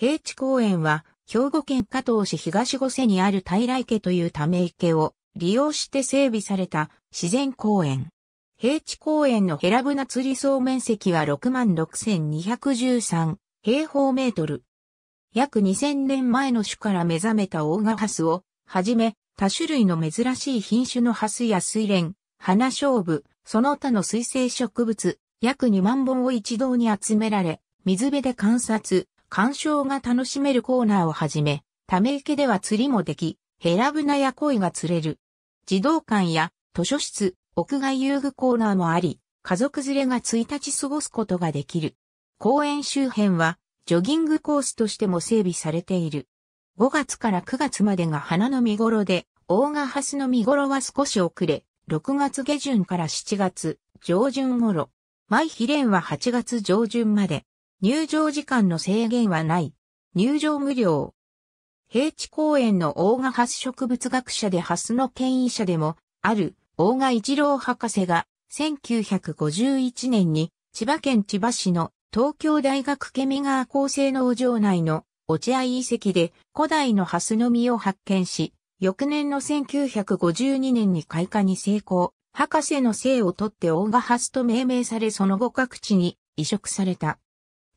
平地公園は、兵庫県加藤市東五瀬にある平池というため池を利用して整備された自然公園。平地公園のヘラブナ釣り層面積は66,213平方メートル。約2000年前の種から目覚めた大賀ハスをはじめ多種類の珍しい品種のハスや水蓮、花勝負、その他の水生植物、約2万本を一堂に集められ、水辺で観察、鑑賞が楽しめるコーナーをはじめ、ため池では釣りもでき、ヘラブナや鯉が釣れる。児童館や図書室、屋外遊具コーナーもあり、家族連れが1日過ごすことができる。公園周辺はジョギングコースとしても整備されている。5月から9月までが花の見頃で、大賀ハスの見頃は少し遅れ、6月下旬から7月上旬頃。マイヒレンは8月上旬まで。入場時間の制限はない。入場無料。平地公園の大賀発植物学者でハスの権威者でもある大賀一郎博士が1951年に千葉県千葉市の東京大学ケミガー厚生農場内の落合遺跡で古代のハスの実を発見し、翌年の1952年に開花に成功。博士の生を取って大賀ハスと命名されその後各地に移植された。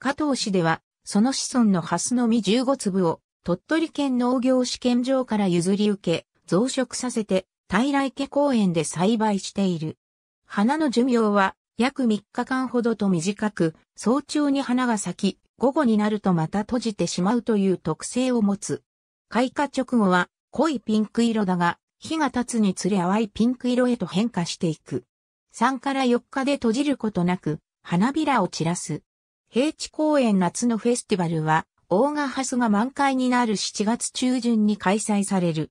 加藤市では、その子孫のハスの実15粒を、鳥取県農業試験場から譲り受け、増殖させて、平池公園で栽培している。花の寿命は、約3日間ほどと短く、早朝に花が咲き、午後になるとまた閉じてしまうという特性を持つ。開花直後は濃いピンク色だが、日が経つにつれ淡いピンク色へと変化していく。3から4日で閉じることなく、花びらを散らす。平地公園夏のフェスティバルは、大賀ハスが満開になる7月中旬に開催される。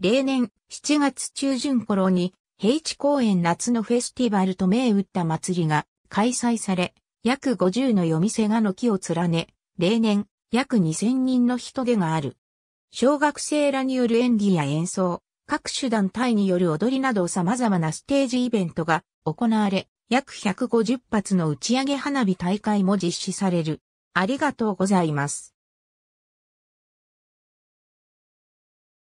例年、7月中旬頃に、平地公園夏のフェスティバルと銘打った祭りが開催され、約50の夜店が軒を連ね、例年、約2000人の人出がある。小学生らによる演技や演奏、各種団体による踊りなど様々なステージイベントが行われ、約150発の打ち上げ花火大会も実施される。ありがとうございます。